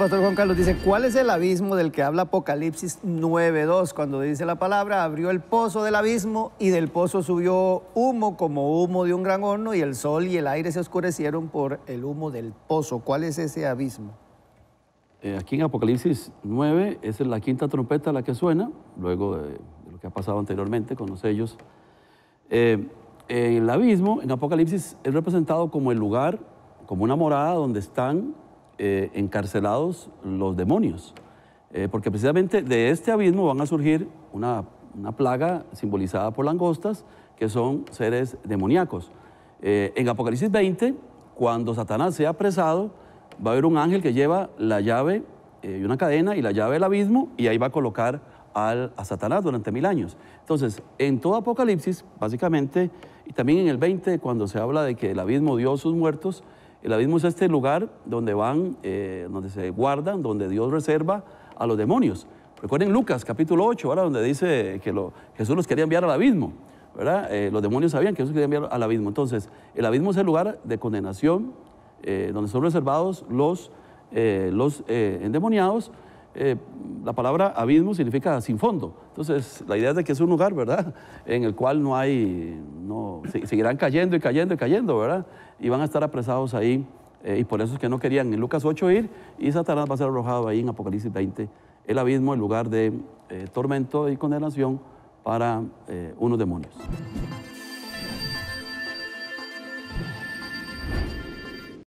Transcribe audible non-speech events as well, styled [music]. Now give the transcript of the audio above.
Pastor Juan Carlos dice, ¿cuál es el abismo del que habla Apocalipsis 9.2? Cuando dice la palabra, abrió el pozo del abismo y del pozo subió humo como humo de un gran horno y el sol y el aire se oscurecieron por el humo del pozo. ¿Cuál es ese abismo? Eh, aquí en Apocalipsis 9 es la quinta trompeta la que suena, luego de, lo que ha pasado anteriormente con los sellos. Eh, el abismo en Apocalipsis es representado como el lugar, como una morada donde están eh, encarcelados los demonios, eh, porque precisamente de este abismo van a surgir una, plaga simbolizada por langostas, que son seres demoníacos. Eh, en Apocalipsis 20, cuando Satanás sea apresado, va a haber un ángel que lleva la llave y una cadena y la llave del abismo, y ahí va a colocar al, a Satanás durante mil años. Entonces, en todo Apocalipsis, básicamente, y también en el 20, cuando se habla de que el abismo dio sus muertos, el abismo es este lugar donde van, eh, donde se guardan, donde Dios reserva a los demonios. Recuerden Lucas capítulo 8, ¿verdad? donde dice que Jesús los quería enviar al abismo. ¿verdad? Eh, los demonios sabían que Jesús quería enviar al abismo. Entonces, el abismo es el lugar de condenación eh, donde son reservados los, los endemoniados. la palabra abismo significa sin fondo. Entonces, la idea es de que es un lugar, ¿verdad? [laughs] En el cual no hay, no, seguirán cayendo y cayendo y cayendo, ¿verdad? y van a estar apresados ahí. Eh, y por eso es que no querían en Lucas 8 ir y Satanás va a ser arrojado ahí en Apocalipsis 20, el abismo, el lugar de eh, tormento y condenación para eh, unos demonios.